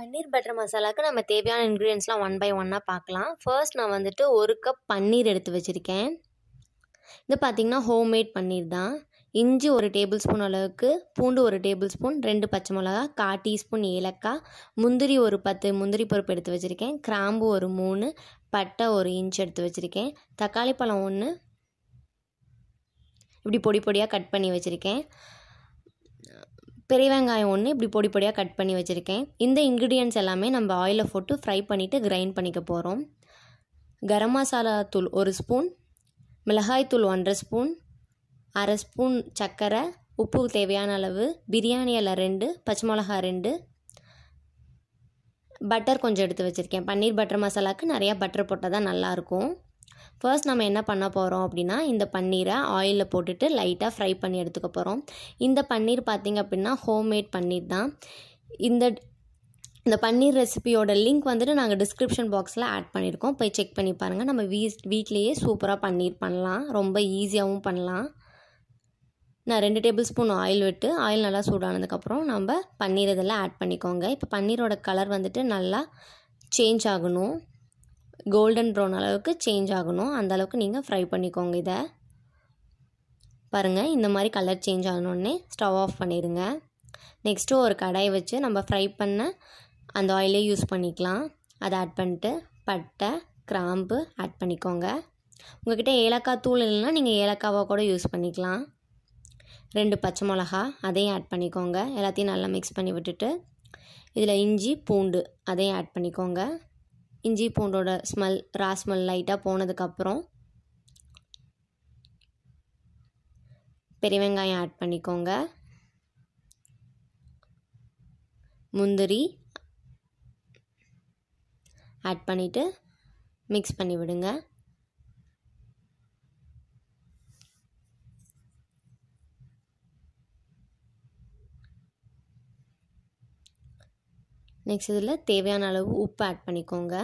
பன்னீர் butter மசாலாவுக்கு நம்ம தேவையான இன்க்ரீடியன்ஸ்லாம் ஒன் பை ஒன்னாக பார்க்கலாம் ஃபர்ஸ்ட் நான் வந்துட்டு ஒரு கப் பன்னீர் எடுத்து வச்சுருக்கேன் இது பார்த்திங்கன்னா ஹோம்மேட் பன்னீர் தான் இஞ்சி ஒரு டேபிள் ஸ்பூன் அளவுக்கு பூண்டு ஒரு டேபிள் ஸ்பூன் ரெண்டு பச்சை மிளகா கா டீஸ்பூன் ஏலக்காய் முந்திரி ஒரு பத்து முந்திரி பருப்பு எடுத்து வச்சுருக்கேன் கிராம்பு ஒரு மூணு பட்டை ஒரு இன்ச் எடுத்து வச்சுருக்கேன் தக்காளி பழம் ஒன்று இப்படி பொடி பொடியாக கட் பண்ணி வச்சுருக்கேன் பெரிய வெங்காயம் ஒன்று இப்படி பொடி பொடியாக கட் பண்ணி வச்சுருக்கேன் இந்த இன்க்ரீடியன்ஸ் எல்லாமே நம்ம ஆயிலில் போட்டு ஃப்ரை பண்ணிவிட்டு கிரைண்ட் பண்ணிக்க போகிறோம் கரம் மசாலா தூள் ஒரு ஸ்பூன் மிளகாய் தூள் ஒன்றரை ஸ்பூன் அரை ஸ்பூன் சர்க்கரை உப்பு தேவையான அளவு பிரியாணி எல்லாம் ரெண்டு பச்சை மிளகா ரெண்டு பட்டர் கொஞ்சம் எடுத்து வச்சுருக்கேன் பன்னீர் பட்டர் மசாலாவுக்கு நிறையா பட்டர் போட்டால் தான் நல்லாயிருக்கும் ஃபர்ஸ்ட் நம்ம என்ன பண்ண போகிறோம் அப்படின்னா இந்த பன்னீரை ஆயிலில் போட்டுட்டு லைட்டாக ஃப்ரை பண்ணி எடுத்துக்க போகிறோம் இந்த பன்னீர் பார்த்திங்க அப்படின்னா ஹோம்மேட் பன்னீர் தான் இந்த இந்த பன்னீர் ரெசிபியோட லிங்க் வந்துட்டு நாங்கள் டிஸ்கிரிப்ஷன் பாக்ஸில் ஆட் பண்ணியிருக்கோம் போய் செக் பண்ணி பாருங்கள் நம்ம வீ வீட்லேயே சூப்பராக பன்னீர் பண்ணலாம் ரொம்ப ஈஸியாகவும் பண்ணலாம் நான் ரெண்டு டேபிள் ஸ்பூன் ஆயில் விட்டு ஆயில் நல்லா சூடானதுக்கப்புறம் நம்ம பன்னீர் இதெல்லாம் ஆட் பண்ணிக்கோங்க இப்போ பன்னீரோட கலர் வந்துட்டு நல்லா சேஞ்ச் ஆகணும் கோல்டன் ப்ரௌன் அளவுக்கு சேஞ்ச் ஆகணும் அந்த அளவுக்கு நீங்கள் ஃப்ரை பண்ணிக்கோங்க இதை பாருங்கள் இந்த மாதிரி கலர் சேஞ்ச் ஆகணுன்னே ஸ்டவ் ஆஃப் பண்ணிடுங்க நெக்ஸ்ட்டு ஒரு கடாயை வச்சு நம்ம ஃப்ரை பண்ண அந்த ஆயிலே யூஸ் பண்ணிக்கலாம் அதை ஆட் பண்ணிட்டு பட்டை கிராம்பு ஆட் பண்ணிக்கோங்க உங்கள்கிட்ட ஏலக்காய் தூள் இல்லைன்னா நீங்கள் ஏலக்காவாக கூட யூஸ் பண்ணிக்கலாம் ரெண்டு பச்சை மிளகா அதையும் ஆட் பண்ணிக்கோங்க எல்லாத்தையும் நல்லா மிக்ஸ் பண்ணி விட்டுட்டு இதில் இஞ்சி பூண்டு அதையும் ஆட் பண்ணிக்கோங்க இஞ்சி பூண்டோட ஸ்மெல் ரா ஸ்மெல் லைட்டாக போனதுக்கப்புறம் பெரிய வெங்காயம் ஆட் பண்ணிக்கோங்க முந்திரி ஆட் பண்ணிவிட்டு மிக்ஸ் பண்ணி விடுங்க நெக்ஸ்ட் இதில் தேவையான அளவு உப்பு ஆட் பண்ணிக்கோங்க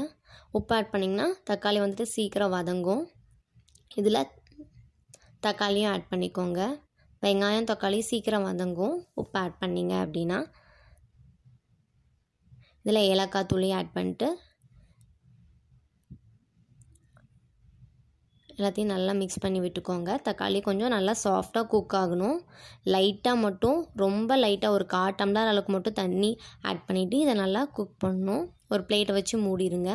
உப்பு ஆட் பண்ணிங்கன்னா தக்காளி வந்துட்டு சீக்கிரம் வதங்கும் இதில் தக்காளியும் ஆட் பண்ணிக்கோங்க வெங்காயம் தக்காளி சீக்கிரம் வதங்கும் உப்பு ஆட் பண்ணிங்க அப்படின்னா இதில் ஏலக்காய் தூளி ஆட் பண்ணிட்டு எல்லாத்தையும் நல்லா மிக்ஸ் பண்ணி விட்டுக்கோங்க தக்காளி கொஞ்சம் நல்லா சாஃப்டாக குக் ஆகணும் லைட்டாக மட்டும் ரொம்ப லைட்டாக ஒரு கால் டம்ளர் அளவுக்கு மட்டும் தண்ணி ஆட் பண்ணிவிட்டு இதை நல்லா குக் பண்ணணும் ஒரு பிளேட்டை வச்சு மூடிடுங்க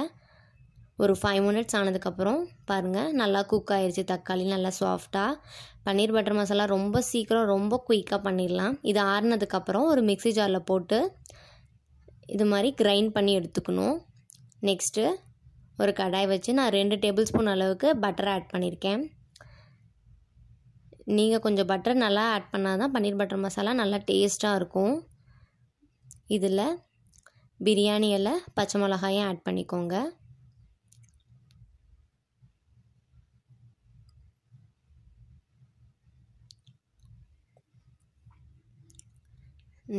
ஒரு ஃபைவ் மினிட்ஸ் ஆனதுக்கப்புறம் பாருங்கள் நல்லா குக் ஆயிடுச்சு தக்காளி நல்லா சாஃப்டாக பன்னீர் பட்டர் மசாலா ரொம்ப சீக்கிரம் ரொம்ப குயிக்காக பண்ணிடலாம் இது ஆறுனதுக்கப்புறம் ஒரு மிக்சி ஜாரில் போட்டு இது மாதிரி கிரைண்ட் பண்ணி எடுத்துக்கணும் நெக்ஸ்ட்டு ஒரு கடாய் வச்சு நான் ரெண்டு டேபிள் ஸ்பூன் அளவுக்கு பட்டரை ஆட் பண்ணியிருக்கேன் நீங்கள் கொஞ்சம் பட்டர் நல்லா ஆட் பண்ணால் தான் பன்னீர் பட்டர் மசாலா நல்லா டேஸ்ட்டாக இருக்கும் இதில் பிரியாணியில் பச்சை மிளகாயும் ஆட் பண்ணிக்கோங்க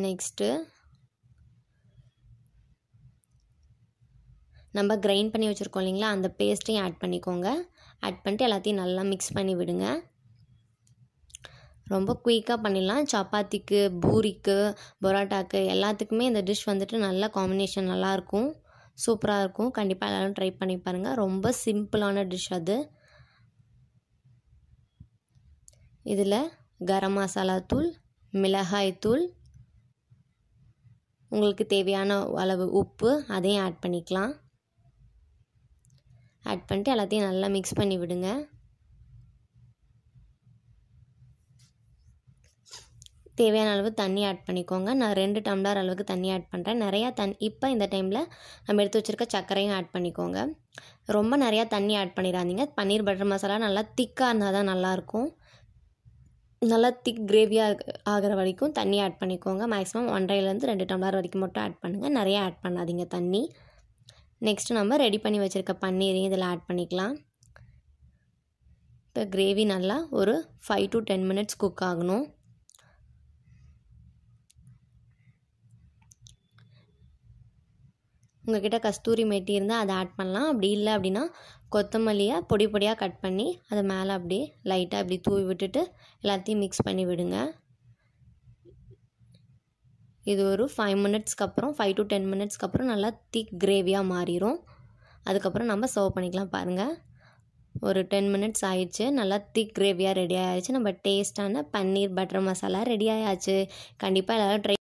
நெக்ஸ்ட்டு நம்ம கிரைண்ட் பண்ணி வச்சுருக்கோம் இல்லைங்களா அந்த பேஸ்ட்டையும் ஆட் பண்ணிக்கோங்க ஆட் பண்ணிட்டு எல்லாத்தையும் நல்லா மிக்ஸ் பண்ணி விடுங்க ரொம்ப குயிக்காக பண்ணிடலாம் சப்பாத்திக்கு பூரிக்கு பரோட்டாக்கு எல்லாத்துக்குமே இந்த டிஷ் வந்துட்டு நல்ல காம்பினேஷன் நல்லாயிருக்கும் சூப்பராக இருக்கும் கண்டிப்பாக எல்லோரும் ட்ரை பண்ணி பாருங்கள் ரொம்ப சிம்பிளான டிஷ் அது இதில் கரம் மசாலா தூள் மிளகாய் தூள் உங்களுக்கு தேவையான அளவு உப்பு அதையும் ஆட் பண்ணிக்கலாம் ஆட் பண்ணிட்டு எல்லாத்தையும் நல்லா மிக்ஸ் பண்ணி விடுங்க தேவையான அளவு தண்ணி ஆட் பண்ணிக்கோங்க நான் ரெண்டு டம்ளர் அளவுக்கு தண்ணி ஆட் பண்ணுறேன் நிறையா தண்ணி இப்போ இந்த டைமில் நம்ம எடுத்து வச்சுருக்க சர்க்கரையும் ஆட் பண்ணிக்கோங்க ரொம்ப நிறையா தண்ணி ஆட் பண்ணிடாதீங்க பன்னீர் பட்டர் மசாலா நல்லா திக்காக இருந்தால் தான் நல்லாயிருக்கும் நல்லா திக் கிரேவியாக ஆகிற வரைக்கும் தண்ணி ஆட் பண்ணிக்கோங்க மேக்ஸிமம் ஒன்றரைலேருந்து ரெண்டு டம்ளர் வரைக்கும் மட்டும் ஆட் பண்ணுங்கள் நிறையா ஆட் பண்ணாதீங்க தண்ணி நெக்ஸ்ட்டு நம்ம ரெடி பண்ணி வச்சுருக்க பன்னீரையும் இதில் ஆட் பண்ணிக்கலாம் இப்போ கிரேவி நல்லா ஒரு five to ten minutes cook ஆகணும் உங்ககிட்ட கஸ்தூரி மெட்டி இருந்தால் அதை ஆட் பண்ணலாம் அப்படி இல்லை அப்படின்னா கொத்தமல்லியை பொடி பொடியாக கட் பண்ணி அதை மேலே அப்படியே லைட்டாக அப்படி தூவி விட்டுட்டு எல்லாத்தையும் மிக்ஸ் பண்ணி விடுங்க இது ஒரு ஃபைவ் மினிட்ஸ்க்கு அப்புறம் ஃபைவ் டு டென் மினிட்ஸ்க்கு அப்புறம் நல்லா திக் கிரேவியாக மாறிடும் அதுக்கப்புறம் நம்ம சர்வ் பண்ணிக்கலாம் பாருங்கள் ஒரு டென் மினிட்ஸ் ஆயிடுச்சு நல்லா திக் கிரேவியாக ரெடி ஆயிடுச்சு நம்ம டேஸ்ட்டான பன்னீர் பட்டர் மசாலா ரெடி ஆயாச்சு கண்டிப்பாக எல்லோரும் ட்ரை